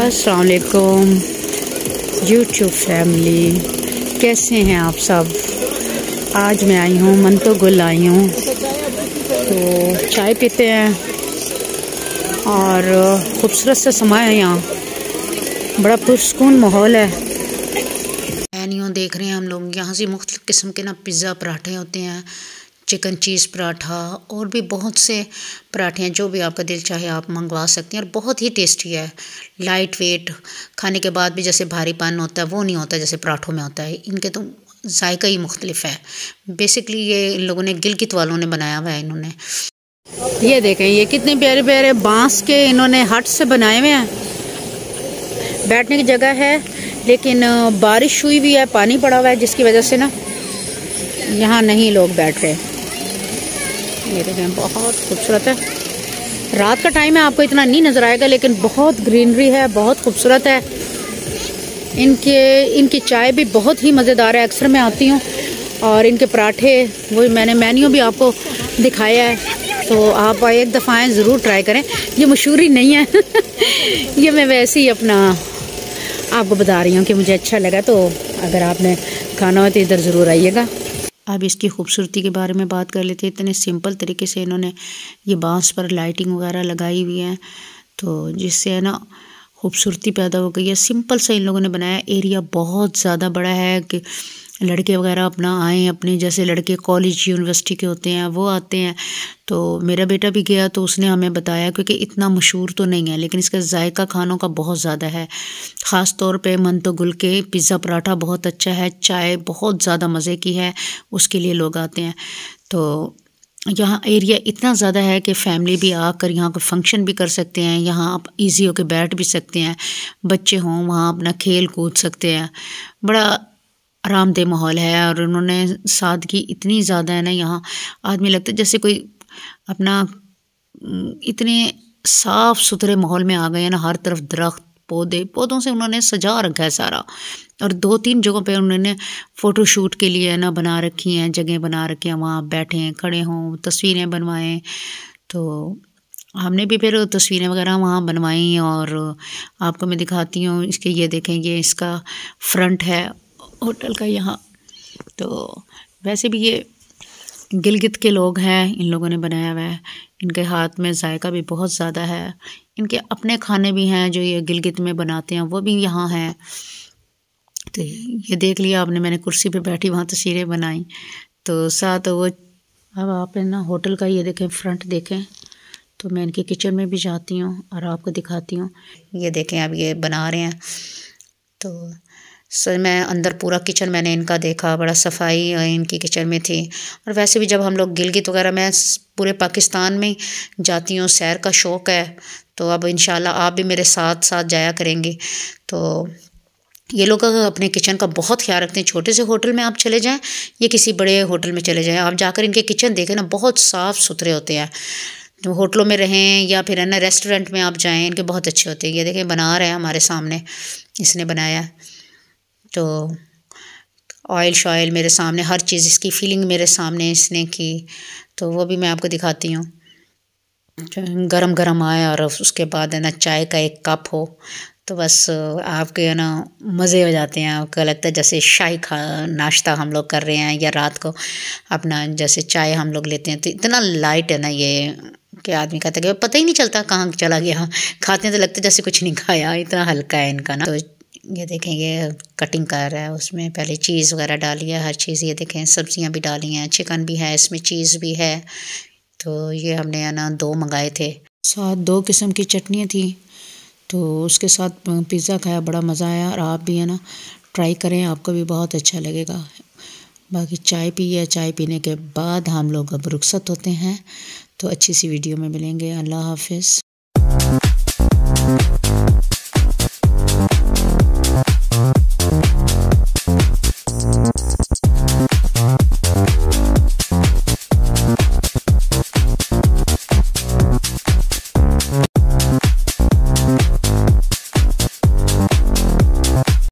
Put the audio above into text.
असलकुम YouTube family कैसे हैं आप सब आज मैं आई हूँ मन तो गुल आई हूँ तो चाय पीते हैं और ख़ूबसूरत सा समय है यहाँ बड़ा पुरस्कून माहौल है मेन्यू देख रहे हैं हम लोग यहाँ से मुख्त किस्म के ना पिज़्ज़ा पराठे होते हैं चिकन चीज़ पराठा और भी बहुत से पराठे हैं जो भी आपका दिल चाहे आप मंगवा सकते हैं और बहुत ही टेस्टी है लाइट वेट खाने के बाद भी जैसे भारीपन होता है वो नहीं होता जैसे पराठों में होता है इनके तो जायका ही मुख्तलिफ है बेसिकली ये इन लोगों ने गिलगित वालों ने बनाया हुआ है इन्होंने ये देखें ये कितने प्यारे प्यारे बांस के इन्होंने हट से बनाए हुए हैं बैठने की जगह है लेकिन बारिश हुई भी है पानी पड़ा हुआ है जिसकी वजह से ना यहाँ नहीं लोग बैठ रहे ये देखें बहुत खूबसूरत है रात का टाइम है आपको इतना नहीं नज़र आएगा लेकिन बहुत ग्रीनरी है बहुत खूबसूरत है इनके इनकी चाय भी बहुत ही मज़ेदार है अक्सर मैं आती हूँ और इनके पराठे वो मैंने मैन्यू भी आपको दिखाया है तो आप एक दफ़ा आएँ ज़रूर ट्राई करें ये मशहूरी नहीं है ये मैं वैसे ही अपना आपको बता रही हूँ कि मुझे अच्छा लगा तो अगर आपने खाना हो तो इधर ज़रूर आइएगा अब इसकी खूबसूरती के बारे में बात कर लेते हैं इतने सिंपल तरीके से इन्होंने ये बांस पर लाइटिंग वगैरह लगाई हुई है तो जिससे है ना खूबसूरती पैदा हो गई है सिंपल सा इन लोगों ने बनाया एरिया बहुत ज़्यादा बड़ा है कि लड़के वगैरह अपना आए अपने जैसे लड़के कॉलेज यूनिवर्सिटी के होते हैं वो आते हैं तो मेरा बेटा भी गया तो उसने हमें बताया क्योंकि इतना मशहूर तो नहीं है लेकिन इसका जायका खानों का बहुत ज़्यादा है ख़ास तौर पे मन तो गुल के पिज़्ज़ा पराठा बहुत अच्छा है चाय बहुत ज़्यादा मज़े की है उसके लिए लोग आते हैं तो यहाँ एरिया इतना ज़्यादा है कि फैमिली भी आकर यहाँ का फंक्शन भी कर सकते हैं यहाँ आप ईजी होकर बैठ भी सकते हैं बच्चे हों वहाँ अपना खेल कूद सकते हैं बड़ा आरामदेह माहौल है और उन्होंने सादगी इतनी ज़्यादा है ना यहाँ आदमी लगता है जैसे कोई अपना इतने साफ़ सुथरे माहौल में आ गए हैं ना हर तरफ दरख्त पौधे पौधों से उन्होंने सजा रखा है सारा और दो तीन जगहों पे उन्होंने फ़ोटोशूट के लिए ना बना रखी हैं जगह बना रखी हैं वहाँ बैठे हैं खड़े हों तस्वीरें बनवाएं तो हमने भी फिर तस्वीरें वगैरह वहाँ बनवाई और आपको मैं दिखाती हूँ इसके ये देखेंगे इसका फ्रंट है होटल का यहाँ तो वैसे भी ये गिलगित के लोग हैं इन लोगों ने बनाया हुआ है इनके हाथ में जायका भी बहुत ज़्यादा है इनके अपने खाने भी हैं जो ये गिलगित में बनाते हैं वो भी यहाँ हैं तो ये देख लिया आपने मैंने कुर्सी पे बैठी वहाँ तस्वीरें बनाई तो साथ वो अब आप ना होटल का ये देखें फ्रंट देखें तो मैं इनके किचन में भी जाती हूँ और आपको दिखाती हूँ ये देखें अब ये बना रहे हैं तो सर मैं अंदर पूरा किचन मैंने इनका देखा बड़ा सफाई इनकी किचन में थी और वैसे भी जब हम लोग गिलगित वगैरह मैं पूरे पाकिस्तान में जाती हूँ सैर का शौक़ है तो अब इन आप भी मेरे साथ साथ जाया करेंगे तो ये लोग अपने किचन का बहुत ख्याल रखते हैं छोटे से होटल में आप चले जाएँ या किसी बड़े होटल में चले जाएँ आप जाकर इनके किचन देखें ना बहुत साफ़ सुथरे होते हैं तो होटलों में रहें या फिर है ना रेस्टोरेंट में आप जाएँ इनके बहुत अच्छे होते हैं ये देखें बना रहे हैं हमारे सामने इसने बनाया है तो ऑयल शॉयल मेरे सामने हर चीज़ इसकी फीलिंग मेरे सामने इसने की तो वो भी मैं आपको दिखाती हूँ गरम गरम आए और उसके बाद है ना चाय का एक कप हो तो बस आपके है ना मज़े हो जाते हैं आपको लगता है जैसे शाही खा नाश्ता हम लोग कर रहे हैं या रात को अपना जैसे चाय हम लोग लेते हैं तो इतना लाइट है ना ये कि आदमी कहता है कि पता ही नहीं चलता कहाँ चला गया खाते हैं तो लगता है जैसे कुछ नहीं खाया इतना हल्का है इनका ना तो ये देखें ये कटिंग कर रहा है उसमें पहले चीज़ वगैरह डाली है हर चीज़ ये देखें सब्जियां भी डाली हैं चिकन भी है इसमें चीज़ भी है तो ये हमने है ना दो मंगाए थे साथ दो किस्म की चटनियाँ थी तो उसके साथ पिज़्ज़ा खाया बड़ा मज़ा आया और आप भी है ना ट्राई करें आपको भी बहुत अच्छा लगेगा बाकी चाय पी चाय पीने के बाद हम लोग अब रुखसत होते हैं तो अच्छी सी वीडियो में मिलेंगे अल्लाह हाफिज़